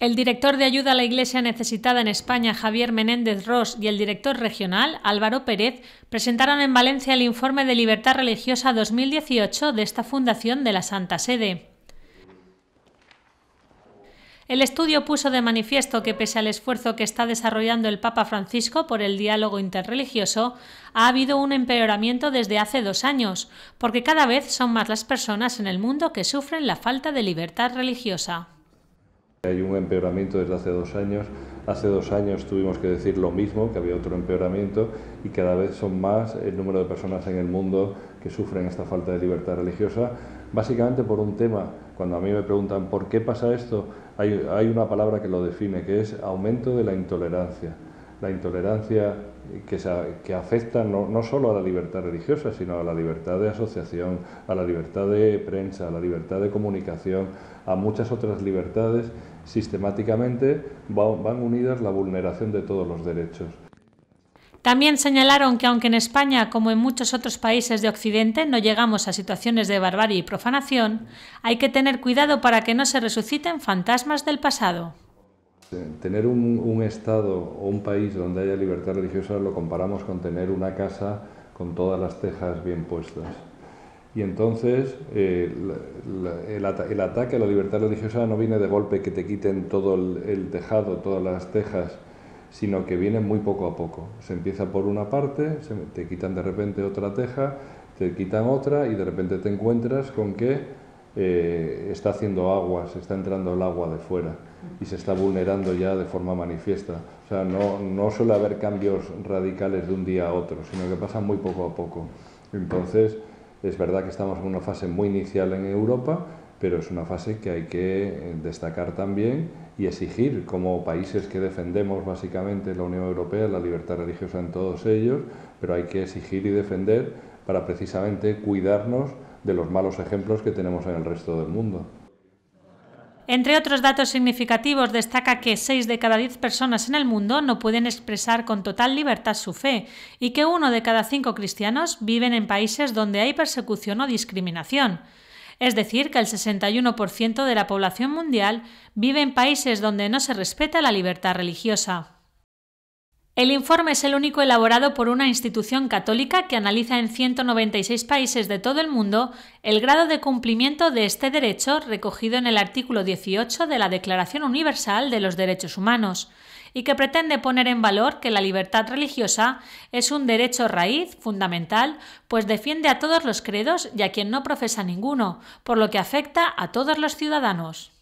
El director de ayuda a la Iglesia necesitada en España, Javier Menéndez Ross, y el director regional, Álvaro Pérez, presentaron en Valencia el informe de Libertad Religiosa 2018 de esta Fundación de la Santa Sede. El estudio puso de manifiesto que pese al esfuerzo que está desarrollando el Papa Francisco por el diálogo interreligioso, ha habido un empeoramiento desde hace dos años, porque cada vez son más las personas en el mundo que sufren la falta de libertad religiosa. Hay un empeoramiento desde hace dos años. Hace dos años tuvimos que decir lo mismo, que había otro empeoramiento y cada vez son más el número de personas en el mundo que sufren esta falta de libertad religiosa, básicamente por un tema. Cuando a mí me preguntan por qué pasa esto, hay, una palabra que lo define, que es aumento de la intolerancia. La intolerancia que, afecta no, no solo a la libertad religiosa, sino a la libertad de asociación, a la libertad de prensa, a la libertad de comunicación, a muchas otras libertades sistemáticamente van unidas la vulneración de todos los derechos. También señalaron que aunque en España, como en muchos otros países de Occidente, no llegamos a situaciones de barbarie y profanación, hay que tener cuidado para que no se resuciten fantasmas del pasado. Tener un, un Estado o un país donde haya libertad religiosa lo comparamos con tener una casa con todas las tejas bien puestas. Y entonces eh, el, ataque a la libertad religiosa no viene de golpe que te quiten todo el, tejado, todas las tejas, sino que viene muy poco a poco. Se empieza por una parte, se, te quitan de repente otra teja, te quitan otra y de repente te encuentras con que eh, está haciendo agua, se está entrando el agua de fuera y se está vulnerando ya de forma manifiesta. O sea, no, no suele haber cambios radicales de un día a otro, sino que pasa muy poco a poco. Entonces es verdad que estamos en una fase muy inicial en Europa, pero es una fase que hay que eh, destacar también y exigir como países que defendemos básicamente la Unión Europea, la libertad religiosa en todos ellos, pero hay que exigir y defender para precisamente cuidarnos de los malos ejemplos que tenemos en el resto del mundo. Entre otros datos significativos destaca que 6 de cada 10 personas en el mundo no pueden expresar con total libertad su fe y que uno de cada cinco cristianos viven en países donde hay persecución o discriminación. Es decir, que el 61% de la población mundial vive en países donde no se respeta la libertad religiosa. El informe es el único elaborado por una institución católica que analiza en 196 países de todo el mundo el grado de cumplimiento de este derecho recogido en el artículo 18 de la Declaración Universal de los Derechos Humanos y que pretende poner en valor que la libertad religiosa es un derecho raíz fundamental, pues defiende a todos los credos y a quien no profesa ninguno, por lo que afecta a todos los ciudadanos.